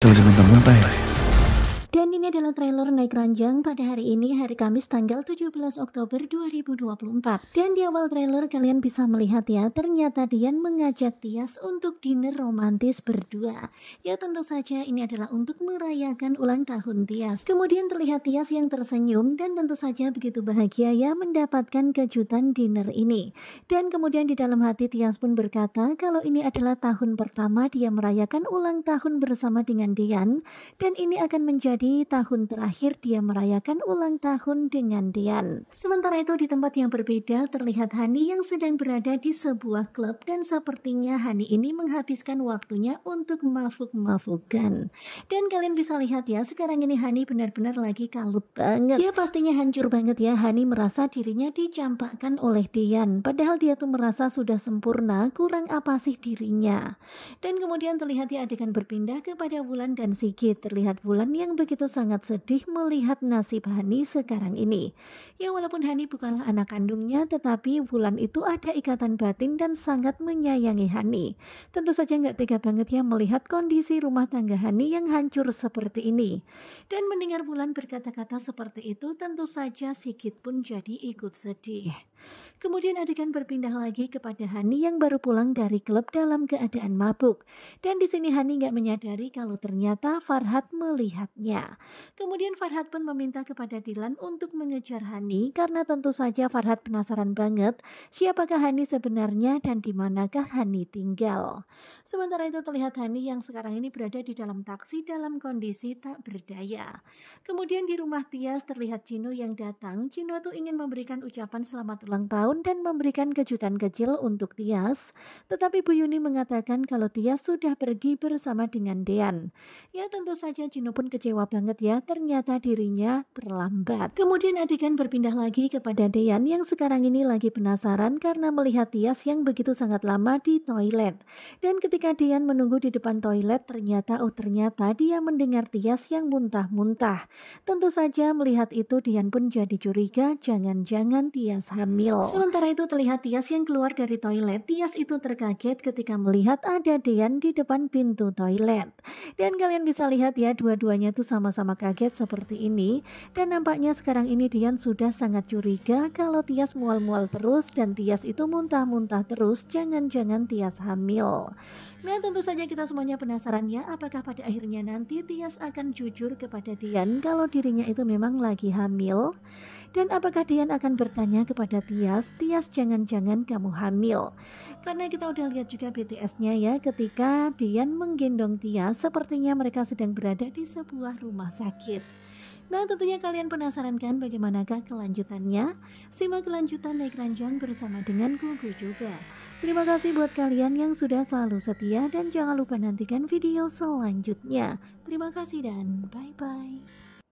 政治。ini adalah trailer naik ranjang pada hari ini, hari Kamis tanggal 17 Oktober 2024. Dan di awal trailer kalian bisa melihat ya, ternyata Dian mengajak Tias untuk dinner romantis berdua. Ya tentu saja ini adalah untuk merayakan ulang tahun Tias. Kemudian terlihat Tias yang tersenyum dan tentu saja begitu bahagia ya mendapatkan kejutan dinner ini. Dan kemudian di dalam hati Tias pun berkata kalau ini adalah tahun pertama dia merayakan ulang tahun bersama dengan Dian dan ini akan menjadi tahun terakhir dia merayakan ulang tahun dengan Dian. Sementara itu di tempat yang berbeda terlihat Hani yang sedang berada di sebuah klub dan sepertinya Hani ini menghabiskan waktunya untuk mafuk-mafukan. Dan kalian bisa lihat ya sekarang ini Hani benar-benar lagi kalut banget. Dia pastinya hancur banget ya Hani merasa dirinya dicampakkan oleh Dian. Padahal dia tuh merasa sudah sempurna kurang apa sih dirinya. Dan kemudian terlihat ya adegan berpindah kepada Bulan dan Sigit. Terlihat Bulan yang begitu sangat sedih melihat nasib Hani sekarang ini. Ya walaupun Hani bukanlah anak kandungnya, tetapi Wulan itu ada ikatan batin dan sangat menyayangi Hani. Tentu saja nggak tega banget ya melihat kondisi rumah tangga Hani yang hancur seperti ini. Dan mendengar Wulan berkata-kata seperti itu, tentu saja Sigit pun jadi ikut sedih. Kemudian adegan berpindah lagi kepada Hani yang baru pulang dari klub dalam keadaan mabuk. Dan di sini Hani nggak menyadari kalau ternyata Farhat melihatnya. Kemudian Farhat pun meminta kepada Dilan untuk mengejar Hani karena tentu saja Farhat penasaran banget siapakah Hani sebenarnya dan di manakah Hani tinggal. Sementara itu terlihat Hani yang sekarang ini berada di dalam taksi dalam kondisi tak berdaya. Kemudian di rumah Tias terlihat Cino yang datang. Cino tuh ingin memberikan ucapan selamat ulang tahun dan memberikan kejutan kecil untuk Tias, tetapi Bu Yuni mengatakan kalau Tias sudah pergi bersama dengan Dean. Ya tentu saja Jino pun kecewa banget ya, ternyata dirinya terlambat. Kemudian adegan berpindah lagi kepada Dean yang sekarang ini lagi penasaran karena melihat Tias yang begitu sangat lama di toilet. Dan ketika Dean menunggu di depan toilet, ternyata oh ternyata dia mendengar Tias yang muntah-muntah. Tentu saja melihat itu Dian pun jadi curiga jangan-jangan Tias hamil hamil. Sementara itu terlihat Tias yang keluar dari toilet. Tias itu terkaget ketika melihat ada Dean di depan pintu toilet. Dan kalian bisa lihat ya dua-duanya tuh sama-sama kaget seperti ini. Dan nampaknya sekarang ini Dian sudah sangat curiga kalau Tias mual-mual terus dan Tias itu muntah-muntah terus. Jangan-jangan Tias hamil. Nah tentu saja kita semuanya penasaran ya apakah pada akhirnya nanti Tias akan jujur kepada Dian kalau dirinya itu memang lagi hamil dan apakah Dian akan bertanya kepada Tias, Tias jangan-jangan kamu hamil. Karena kita udah lihat juga BTS-nya ya, ketika Dian menggendong Tias, sepertinya mereka sedang berada di sebuah rumah sakit. Nah tentunya kalian penasaran kan bagaimanakah kelanjutannya? Simak kelanjutan naik ranjang bersama dengan Gugu juga. Terima kasih buat kalian yang sudah selalu setia dan jangan lupa nantikan video selanjutnya. Terima kasih dan bye-bye.